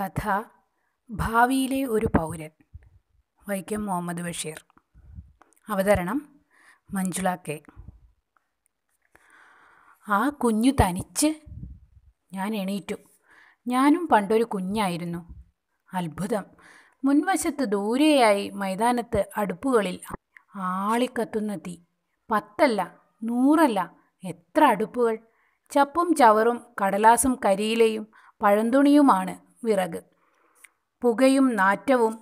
കഥ ഭാവിയിലെ ഒരു പൗരൻ വൈക്കം മുഹമ്മദ് ബഷീർ അവതരണം മഞ്ജുള കെ ആ കുഞ്ഞു തനിച്ച് ഞാൻ എണീറ്റു ഞാനും പണ്ടൊരു കുഞ്ഞായിരുന്നു അത്ഭുതം മുൻവശത്ത് ദൂരെയായി മൈതാനത്ത് അടുപ്പുകളിൽ ആളിക്കത്തുന്ന തീ പത്തല്ല നൂറല്ല എത്ര അടുപ്പുകൾ ചപ്പും ചവറും കടലാസും കരിയിലയും പഴന്തുണിയുമാണ് വിറക് പുകയും നാറ്റവും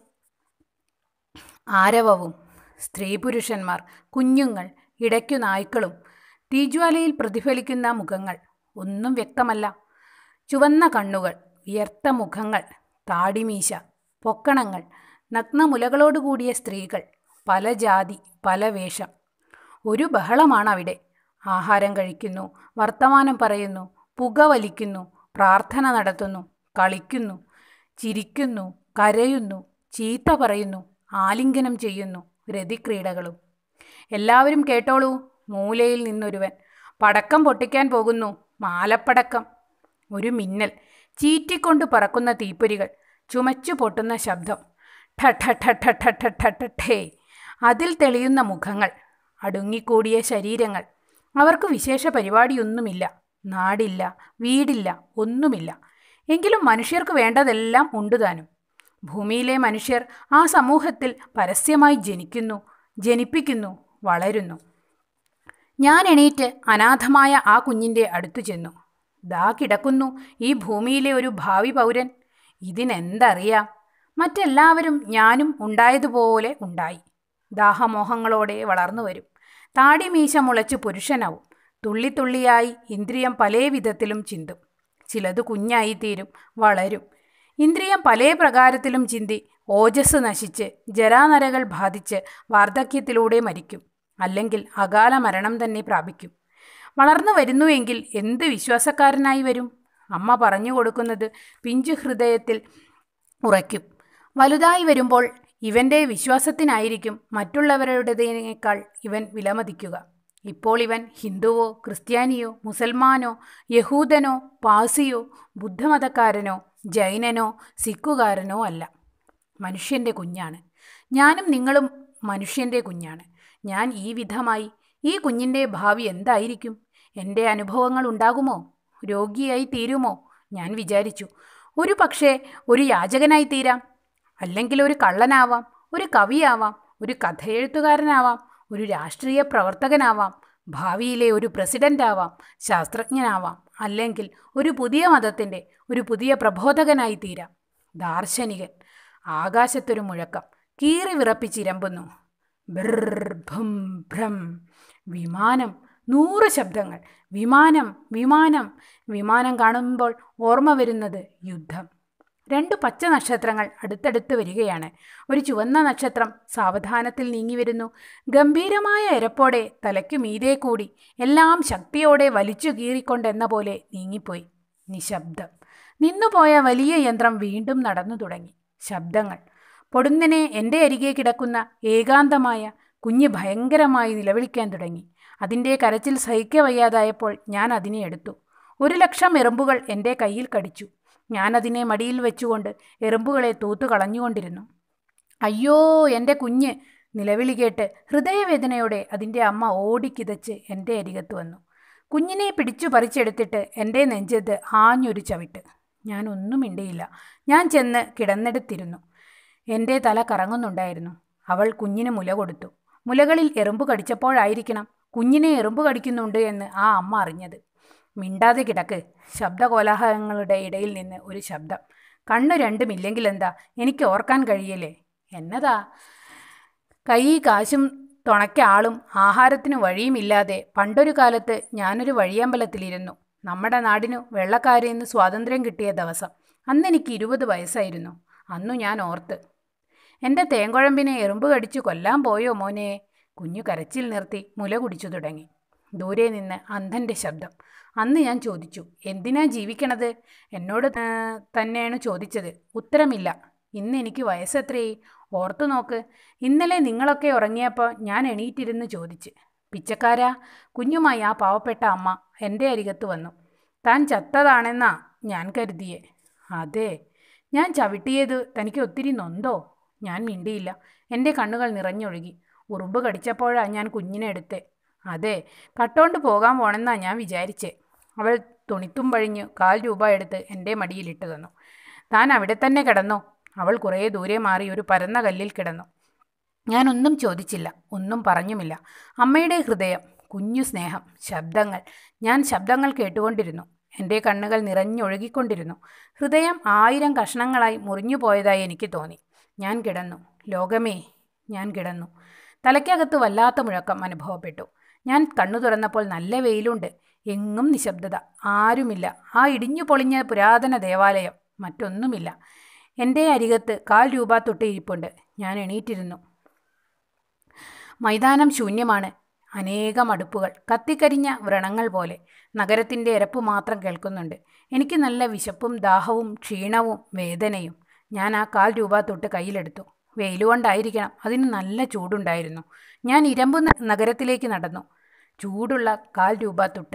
ആരവവും സ്ത്രീ പുരുഷന്മാർ കുഞ്ഞുങ്ങൾ ഇടയ്ക്കു നായ്ക്കളും തീജ്വാലയിൽ പ്രതിഫലിക്കുന്ന മുഖങ്ങൾ ഒന്നും വ്യക്തമല്ല ചുവന്ന കണ്ണുകൾ വിയർത്ത മുഖങ്ങൾ താടിമീശ പൊക്കണങ്ങൾ നഗ്നമുലകളോടുകൂടിയ സ്ത്രീകൾ പല ജാതി പല വേഷം ഒരു ബഹളമാണ് അവിടെ ആഹാരം കഴിക്കുന്നു വർത്തമാനം പറയുന്നു പുക വലിക്കുന്നു പ്രാർത്ഥന നടത്തുന്നു കളിക്കുന്നു ചിരിക്കുന്നു കരയുന്നു ചീത്ത പറയുന്നു ആലിംഗനം ചെയ്യുന്നു രതിക്രീഡകളും എല്ലാവരും കേട്ടോളൂ മൂലയിൽ നിന്നൊരുവൻ പടക്കം പൊട്ടിക്കാൻ പോകുന്നു മാലപ്പടക്കം ഒരു മിന്നൽ ചീറ്റിക്കൊണ്ട് പറക്കുന്ന തീപ്പൊരികൾ ചുമച്ചു പൊട്ടുന്ന ശബ്ദം ഠേ അതിൽ തെളിയുന്ന മുഖങ്ങൾ അടുങ്ങിക്കൂടിയ ശരീരങ്ങൾ അവർക്ക് വിശേഷ പരിപാടിയൊന്നുമില്ല നാടില്ല വീടില്ല ഒന്നുമില്ല എങ്കിലും മനുഷ്യർക്ക് വേണ്ടതെല്ലാം ഉണ്ടുതാനും ഭൂമിയിലെ മനുഷ്യർ ആ സമൂഹത്തിൽ പരസ്യമായി ജനിക്കുന്നു ജനിപ്പിക്കുന്നു വളരുന്നു ഞാൻ എണീറ്റ് അനാഥമായ ആ കുഞ്ഞിൻ്റെ അടുത്തു ചെന്നു ദാ കിടക്കുന്നു ഈ ഭൂമിയിലെ ഒരു ഭാവി പൗരൻ ഇതിനെന്തറിയാം മറ്റെല്ലാവരും ഞാനും ഉണ്ടായതുപോലെ ഉണ്ടായി ദാഹമോഹങ്ങളോടെ വളർന്നു വരും താടിമീശ മുളച്ച് പുരുഷനാവും തുള്ളിത്തുള്ളിയായി ഇന്ദ്രിയം പല വിധത്തിലും ചിന്തും ചിലത് കുഞ്ഞായിത്തീരും വളരും ഇന്ദ്രിയം പല പ്രകാരത്തിലും ചിന്തി ഓജസ് നശിച്ച് ജരാനരകൾ ബാധിച്ച് വാർദ്ധക്യത്തിലൂടെ മരിക്കും അല്ലെങ്കിൽ അകാല മരണം തന്നെ പ്രാപിക്കും വളർന്നു വരുന്നുവെങ്കിൽ എന്ത് വിശ്വാസക്കാരനായി വരും അമ്മ പറഞ്ഞു കൊടുക്കുന്നത് പിഞ്ചു ഹൃദയത്തിൽ ഉറയ്ക്കും വലുതായി വരുമ്പോൾ ഇവൻ്റെ വിശ്വാസത്തിനായിരിക്കും മറ്റുള്ളവരുടേതിനേക്കാൾ ഇവൻ വിലമതിക്കുക ഇപ്പോൾ ഇവൻ ഹിന്ദുവോ ക്രിസ്ത്യാനിയോ മുസൽമാനോ യഹൂദനോ പാസിയോ ബുദ്ധമതക്കാരനോ ജൈനനോ സിക്കുകാരനോ അല്ല മനുഷ്യൻ്റെ കുഞ്ഞാണ് ഞാനും നിങ്ങളും മനുഷ്യൻ്റെ കുഞ്ഞാണ് ഞാൻ ഈ വിധമായി ഈ കുഞ്ഞിൻ്റെ ഭാവി എന്തായിരിക്കും എൻ്റെ അനുഭവങ്ങൾ ഉണ്ടാകുമോ രോഗിയായി തീരുമോ ഞാൻ വിചാരിച്ചു ഒരു പക്ഷേ ഒരു യാചകനായി തീരാം അല്ലെങ്കിൽ ഒരു കള്ളനാവാം ഒരു കവിയാവാം ഒരു കഥയെഴുത്തുകാരനാവാം ഒരു രാഷ്ട്രീയ പ്രവർത്തകനാവാം ഭാവിയിലെ ഒരു പ്രസിഡൻ്റ് ആവാം ശാസ്ത്രജ്ഞനാവാം അല്ലെങ്കിൽ ഒരു പുതിയ മതത്തിൻ്റെ ഒരു പുതിയ പ്രബോധകനായി തീരാം ദാർശനികൻ ആകാശത്തൊരു മുഴക്കം കീറി വിറപ്പിച്ചിരമ്പുന്നു ഭ്രം ഭ്രം വിമാനം നൂറ് ശബ്ദങ്ങൾ വിമാനം വിമാനം വിമാനം കാണുമ്പോൾ ഓർമ്മ വരുന്നത് യുദ്ധം രണ്ട് പച്ച നക്ഷത്രങ്ങൾ അടുത്തടുത്ത് വരികയാണ് ഒരു ചുവന്ന നക്ഷത്രം സാവധാനത്തിൽ നീങ്ങി വരുന്നു ഗംഭീരമായ എരപ്പോടെ തലയ്ക്കു മീതെ കൂടി എല്ലാം ശക്തിയോടെ വലിച്ചു കീറിക്കൊണ്ടെന്ന പോലെ നീങ്ങിപ്പോയി നിശബ്ദം നിന്നുപോയ വലിയ യന്ത്രം വീണ്ടും നടന്നു തുടങ്ങി ശബ്ദങ്ങൾ പൊടുന്നനെ എൻ്റെ അരികെ കിടക്കുന്ന ഏകാന്തമായ കുഞ്ഞ് ഭയങ്കരമായി നിലവിളിക്കാൻ തുടങ്ങി അതിൻ്റെ കരച്ചിൽ സഹിക്കവയ്യാതായപ്പോൾ ഞാൻ അതിനെ എടുത്തു ഒരു ലക്ഷം എറുമ്പുകൾ എൻ്റെ കയ്യിൽ കടിച്ചു ഞാനതിനെ മടിയിൽ വെച്ചുകൊണ്ട് എറുമ്പുകളെ തൂത്തു കളഞ്ഞുകൊണ്ടിരുന്നു അയ്യോ എൻ്റെ കുഞ്ഞ് നിലവിളി കേട്ട് ഹൃദയവേദനയോടെ അതിൻ്റെ അമ്മ ഓടിക്കിതച്ച് എൻ്റെ അരികത്ത് വന്നു കുഞ്ഞിനെ പിടിച്ചു പറിച്ചെടുത്തിട്ട് എൻ്റെ നെഞ്ചത്ത് ആഞ്ഞൊരു ചവിട്ട് ഞാനൊന്നും ഇണ്ടിയില്ല ഞാൻ ചെന്ന് കിടന്നെടുത്തിരുന്നു എൻ്റെ തല കറങ്ങുന്നുണ്ടായിരുന്നു അവൾ കുഞ്ഞിന് മുല കൊടുത്തു മുലകളിൽ എറുമ്പ് കടിച്ചപ്പോഴായിരിക്കണം കുഞ്ഞിനെ എറുമ്പ് കടിക്കുന്നുണ്ട് എന്ന് ആ അമ്മ അറിഞ്ഞത് മിണ്ടാതെ കിടക്ക് ശബ്ദകോലാഹലങ്ങളുടെ ഇടയിൽ നിന്ന് ഒരു ശബ്ദം കണ്ണു രണ്ടുമില്ലെങ്കിൽ എന്താ എനിക്ക് ഓർക്കാൻ കഴിയലേ എന്നതാ കൈ കാശും തുണയ്ക്ക ആളും ആഹാരത്തിന് വഴിയുമില്ലാതെ പണ്ടൊരു കാലത്ത് ഞാനൊരു വഴിയമ്പലത്തിലിരുന്നു നമ്മുടെ നാടിനു വെള്ളക്കാരിൽ നിന്ന് സ്വാതന്ത്ര്യം കിട്ടിയ ദിവസം അന്നെനിക്ക് ഇരുപത് വയസ്സായിരുന്നു അന്നു ഞാൻ ഓർത്ത് എൻ്റെ തേങ്കുഴമ്പിനെ എറുമ്പ് കടിച്ചു കൊല്ലാൻ പോയോ മോനെ കുഞ്ഞു കരച്ചിൽ നിർത്തി മുല കുടിച്ചു തുടങ്ങി ദൂരെ നിന്ന് അന്ധൻ്റെ ശബ്ദം അന്ന് ഞാൻ ചോദിച്ചു എന്തിനാ ജീവിക്കണത് എന്നോട് തന്നെയാണ് ചോദിച്ചത് ഉത്തരമില്ല ഇന്ന് എനിക്ക് വയസ്സെത്രയായി ഓർത്തു നോക്ക് ഇന്നലെ നിങ്ങളൊക്കെ ഉറങ്ങിയപ്പോൾ ഞാൻ എണീറ്റിരുന്ന് ചോദിച്ച് പിച്ചക്കാരാ കുഞ്ഞുമായി ആ പാവപ്പെട്ട അമ്മ എൻ്റെ അരികത്ത് വന്നു താൻ ചത്തതാണെന്നാ ഞാൻ കരുതിയേ അതെ ഞാൻ ചവിട്ടിയത് തനിക്ക് ഒത്തിരി നൊന്തോ ഞാൻ മിണ്ടിയില്ല എൻ്റെ കണ്ണുകൾ നിറഞ്ഞൊഴുകി ഉറുമ്പ് കടിച്ചപ്പോഴാണ് ഞാൻ കുഞ്ഞിനെ എടുത്തേ അതെ കട്ടോണ്ട് പോകാൻ പോണെന്നാ ഞാൻ വിചാരിച്ചേ അവൾ തുണിത്തും പഴിഞ്ഞ് കാൽ രൂപ എടുത്ത് എൻ്റെ മടിയിലിട്ട് തന്നു താൻ അവിടെ തന്നെ കിടന്നു അവൾ കുറേ ദൂരെ മാറി ഒരു പരന്ന കല്ലിൽ കിടന്നു ഞാനൊന്നും ചോദിച്ചില്ല ഒന്നും പറഞ്ഞുമില്ല അമ്മയുടെ ഹൃദയം കുഞ്ഞു സ്നേഹം ശബ്ദങ്ങൾ ഞാൻ ശബ്ദങ്ങൾ കേട്ടുകൊണ്ടിരുന്നു എൻ്റെ കണ്ണുകൾ നിറഞ്ഞൊഴുകിക്കൊണ്ടിരുന്നു ഹൃദയം ആയിരം കഷ്ണങ്ങളായി മുറിഞ്ഞു പോയതായി എനിക്ക് തോന്നി ഞാൻ കിടന്നു ലോകമേ ഞാൻ കിടന്നു തലയ്ക്കകത്ത് വല്ലാത്ത മുഴക്കം അനുഭവപ്പെട്ടു ഞാൻ കണ്ണു തുറന്നപ്പോൾ നല്ല വെയിലുണ്ട് എങ്ങും നിശബ്ദത ആരുമില്ല ആ ഇടിഞ്ഞു പൊളിഞ്ഞ പുരാതന ദേവാലയം മറ്റൊന്നുമില്ല എൻ്റെ അരികത്ത് കാൽ രൂപ തൊട്ട് ഇരിപ്പുണ്ട് ഞാൻ എണീറ്റിരുന്നു മൈതാനം ശൂന്യമാണ് അനേകം അടുപ്പുകൾ കത്തിക്കരിഞ്ഞ വ്രണങ്ങൾ പോലെ നഗരത്തിൻ്റെ ഇരപ്പ് മാത്രം കേൾക്കുന്നുണ്ട് എനിക്ക് നല്ല വിശപ്പും ദാഹവും ക്ഷീണവും വേദനയും ഞാൻ ആ കാൽ രൂപ തൊട്ട് കയ്യിലെടുത്തു വെയിലുകൊണ്ടായിരിക്കണം അതിന് നല്ല ചൂടുണ്ടായിരുന്നു ഞാൻ ഇരമ്പ് നഗരത്തിലേക്ക് നടന്നു ചൂടുള്ള കാൽ രൂപ തൊട്ട്